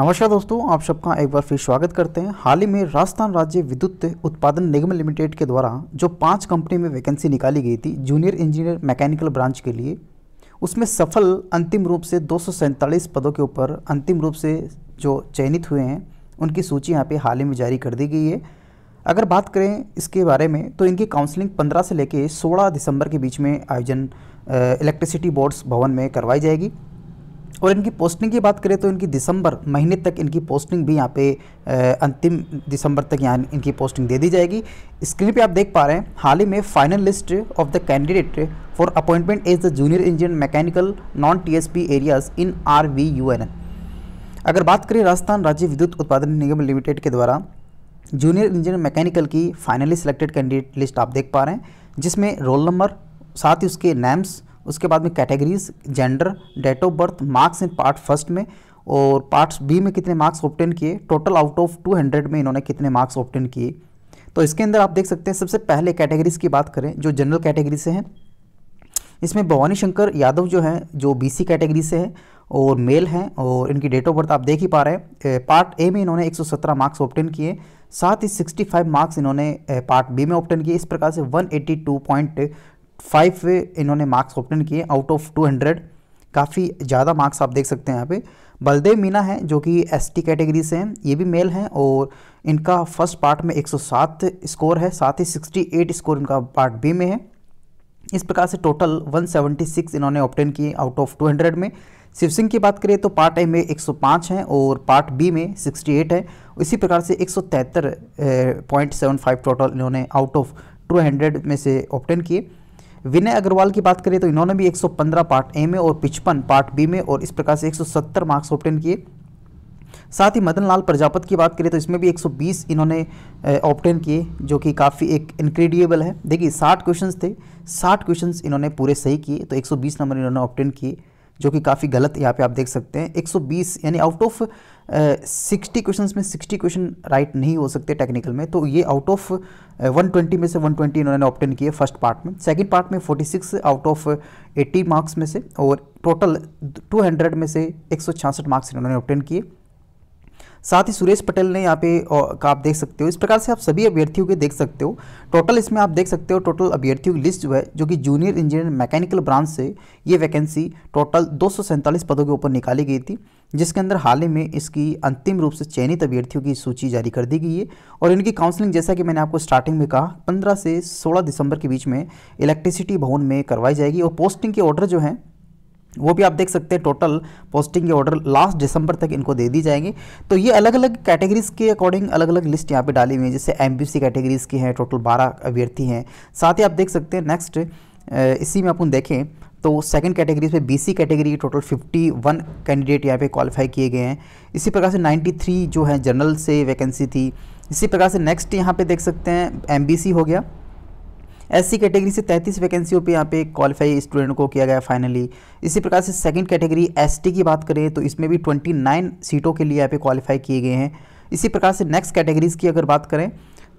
नमस्कार दोस्तों आप सबका एक बार फिर स्वागत करते हैं हाल ही में राजस्थान राज्य विद्युत उत्पादन निगम लिमिटेड के द्वारा जो पांच कंपनी में वैकेंसी निकाली गई थी जूनियर इंजीनियर मैकेनिकल ब्रांच के लिए उसमें सफल अंतिम रूप से दो पदों के ऊपर अंतिम रूप से जो चयनित हुए हैं उनकी सूची यहाँ पर हाल ही में जारी कर दी गई है अगर बात करें इसके बारे में तो इनकी काउंसलिंग पंद्रह से लेकर सोलह दिसंबर के बीच में आयोजन इलेक्ट्रिसिटी बोर्ड्स भवन में करवाई जाएगी और इनकी पोस्टिंग की बात करें तो इनकी दिसंबर महीने तक इनकी पोस्टिंग भी यहाँ पे अंतिम दिसंबर तक यहाँ इनकी पोस्टिंग दे दी जाएगी स्क्रीन पे आप देख पा रहे हैं हाल ही में final list of the candidate for appointment as the junior engineer mechanical non TSP areas in R V U N अगर बात करें राजस्थान राज्य विद्युत उत्पादन निगम लिमिटेड के द्वारा जूनियर इंजीनियर मैकेनिकल की फाइनली सिलेक्टेड कैंडिडेट लिस्ट आप देख पा रहे हैं जिसमें रोल नंबर साथ ही उसके नेम्स उसके बाद में categories gender date of birth marks in part first में और पार्ट बी में कितने मार्क्स ऑप्टेन किए टोटल आउट ऑफ 200 में इन्होंने कितने मार्क्स ऑप्टेन किए तो इसके अंदर आप देख सकते हैं सबसे पहले कैटेगरीज़ की बात करें जो जनरल कैटेगरी से हैं इसमें भवानी शंकर यादव जो हैं जो बी कैटेगरी से हैं और मेल हैं और इनकी डेट ऑफ बर्थ आप देख ही पा रहे हैं पार्ट ए में इन्होंने 117 मार्क्स ऑप्टेन किए साथ ही 65 मार्क्स इन्होंने पार्ट बी में ऑप्टेन किए इस प्रकार से पॉइंट फाइव इन्होंने मार्क्स ऑप्टेन किए आउट ऑफ टू हंड्रेड काफ़ी ज़्यादा मार्क्स आप देख सकते हैं यहाँ पे बलदेव मीना है जो कि एसटी कैटेगरी से हैं ये भी मेल हैं और इनका फर्स्ट पार्ट में 107 स्कोर है साथ ही 68 स्कोर इनका पार्ट बी में है इस प्रकार से टोटल 176 इन्होंने ऑप्टेन किए आउट ऑफ 200 में शिव सिंह की बात करें तो पार्ट ए में 105 हैं और पार्ट बी में 68 है इसी प्रकार से फाइव टोटल इन्होंने आउट ऑफ 200 में से ऑप्टेन किए विनय अग्रवाल की बात करें तो इन्होंने भी 115 पार्ट ए में और पिचपन पार्ट बी में और इस प्रकार से 170 मार्क्स ऑप्टेन किए साथ ही मदन लाल प्रजापत की बात करें तो इसमें भी 120 इन्होंने ऑप्टेन किए जो कि काफ़ी एक इनक्रेडिएबल है देखिए 60 क्वेश्चंस थे 60 क्वेश्चंस इन्होंने पूरे सही किए तो 120 नंबर इन्होंने ऑप्टेन किए जो कि काफ़ी गलत यहाँ पे आप देख सकते हैं 120 यानी आउट ऑफ सिक्सटी क्वेश्चन में सिक्सटी क्वेश्चन राइट नहीं हो सकते टेक्निकल में तो ये आउट ऑफ वन ट्वेंटी में से वन ट्वेंटी इन्होंने ऑप्टेन किए फर्स्ट पार्ट में सेकेंड पार्ट में forty six out of 80 marks में से और टोटल टू हंड्रेड में से एक सौ छियासठ मार्क्स इन्होंने ऑप्टेन किए साथ ही सुरेश पटेल ने यहाँ पे का आप देख सकते हो इस प्रकार से आप सभी अभ्यर्थियों के देख सकते हो टोटल इसमें आप देख सकते हो टोटल अभ्यर्थियों की लिस्ट जो है जो कि जूनियर इंजीनियर मैकेनिकल ब्रांच से ये वैकेंसी टोटल दो पदों के ऊपर निकाली गई थी जिसके अंदर हाल ही में इसकी अंतिम रूप से चयनित अभ्यर्थियों की सूची जारी कर दी गई है और इनकी काउंसलिंग जैसा कि मैंने आपको स्टार्टिंग में कहा पंद्रह से सोलह दिसंबर के बीच में इलेक्ट्रिसिटी भवन में करवाई जाएगी और पोस्टिंग के ऑर्डर जो हैं वो भी आप देख सकते हैं टोटल पोस्टिंग के ऑर्डर लास्ट दिसंबर तक इनको दे दी जाएंगे तो ये अलग अलग कैटेगरीज़ के अकॉर्डिंग अलग अलग लिस्ट यहाँ पे डाली हुई है जैसे एम कैटेगरीज़ की हैं टोटल बारह अभ्यर्थी हैं साथ ही आप देख सकते हैं नेक्स्ट इसी में अपन देखें तो सेकंड कैटेगरीज पे बीसी कैटेगरी टोटल 51 कैंडिडेट यहाँ पे क्वालिफाई किए गए हैं इसी प्रकार से 93 जो है जनरल से वैकेंसी थी इसी प्रकार से नेक्स्ट यहाँ पे देख सकते हैं एमबीसी हो गया एससी कैटेगरी से 33 वैकेंसियों पे यहाँ पे क्वालिफाई स्टूडेंट को किया गया फाइनली इसी प्रकार से सेकंड कैटेगरी एसटी की बात करें तो इसमें भी 29 सीटों के लिए यहाँ पे क्वालिफाई किए गए हैं इसी प्रकार से नेक्स्ट कैटेगरीज़ की अगर बात करें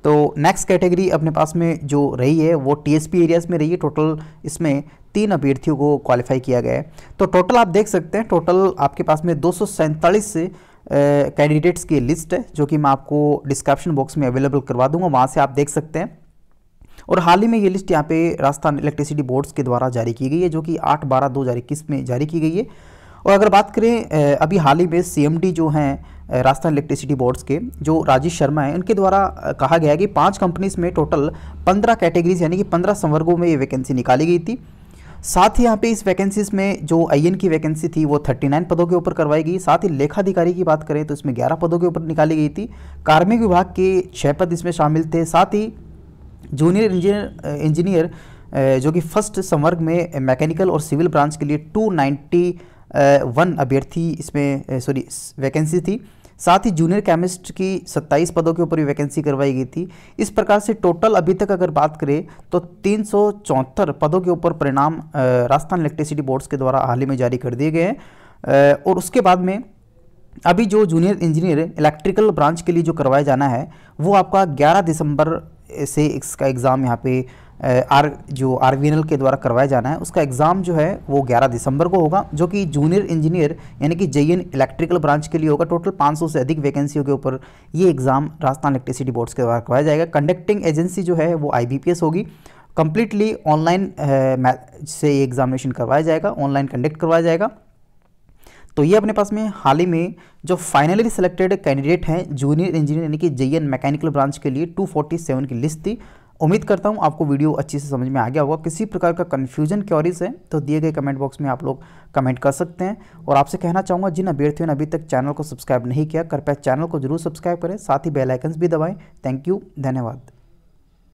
तो नेक्स्ट कैटेगरी अपने पास में जो रही है वो टीएसपी एरियाज़ में रही है टोटल इसमें तीन अभ्यर्थियों को क्वालिफाई किया गया है तो टोटल आप देख सकते हैं टोटल आपके पास में दो से कैंडिडेट्स की लिस्ट है जो कि मैं आपको डिस्क्रिप्शन बॉक्स में अवेलेबल करवा दूंगा वहाँ से आप देख सकते हैं और हाल ही में ये लिस्ट यहाँ पे राजस्थान इलेक्ट्रिसिटी बोर्ड्स के द्वारा जारी की गई है जो कि आठ बारह दो हज़ार इक्कीस में जारी की गई है और अगर बात करें अभी हाल ही में सी जो हैं राजस्थान इलेक्ट्रिसिटी बोर्ड्स के जो राजेश शर्मा हैं उनके द्वारा कहा गया कि पाँच कंपनीज में टोटल पंद्रह कैटेगरीज यानी कि पंद्रह संवर्गों में ये वैकेंसी निकाली गई थी साथ ही यहाँ पे इस वैकेंसीज में जो आई की वैकेंसी थी वो 39 पदों के ऊपर करवाई गई साथ ही लेखाधिकारी की बात करें तो इसमें 11 पदों के ऊपर निकाली गई थी कार्मिक विभाग के छः पद इसमें शामिल थे साथ ही जूनियर इंजीनियर इंजीनियर जो कि फर्स्ट संवर्ग में मैकेनिकल और सिविल ब्रांच के लिए टू नाइन्टी वन अभ्यर्थी इसमें सॉरी वैकेंसी थी साथ ही जूनियर केमिस्ट की 27 पदों के ऊपर वैकेंसी करवाई गई थी इस प्रकार से टोटल अभी तक अगर बात करें तो तीन पदों के ऊपर परिणाम राजस्थान इलेक्ट्रिसिटी बोर्ड्स के द्वारा हाल ही में जारी कर दिए गए हैं और उसके बाद में अभी जो जूनियर इंजीनियर इलेक्ट्रिकल ब्रांच के लिए जो करवाया जाना है वो आपका 11 दिसंबर से इसका एग्ज़ाम यहाँ पे आर जो आर के द्वारा करवाया जाना है उसका एग्ज़ाम जो है वो 11 दिसंबर को होगा जो कि जूनियर इंजीनियर यानी कि जे इलेक्ट्रिकल ब्रांच के लिए होगा टोटल 500 से अधिक वैकेंसियों के ऊपर ये एग्ज़ाम राजस्थान इलेक्ट्रिसिटी बोर्ड्स के द्वारा करवाया जाएगा कंडक्टिंग एजेंसी जो है वो आई होगी कम्प्लीटली ऑनलाइन से ये एग्ज़ामिनेशन करवाया जाएगा ऑनलाइन कंडक्ट करवाया जाएगा तो ये अपने पास में हाल ही में जो फाइनली सिलेक्टेड कैंडिडेट हैं जूनियर इंजीनियर यानी कि जे मैकेनिकल ब्रांच के लिए 247 की लिस्ट थी उम्मीद करता हूँ आपको वीडियो अच्छी से समझ में आ गया होगा किसी प्रकार का कन्फ्यूजन क्योरीज है तो दिए गए कमेंट बॉक्स में आप लोग कमेंट कर सकते हैं और आपसे कहना चाहूँगा जिन अभ्यर्थियों ने अभी तक चैनल को सब्सक्राइब नहीं किया कृपया चैनल को जरूर सब्सक्राइब करें साथ ही बेलाइकन्स भी दबाएँ थैंक यू धन्यवाद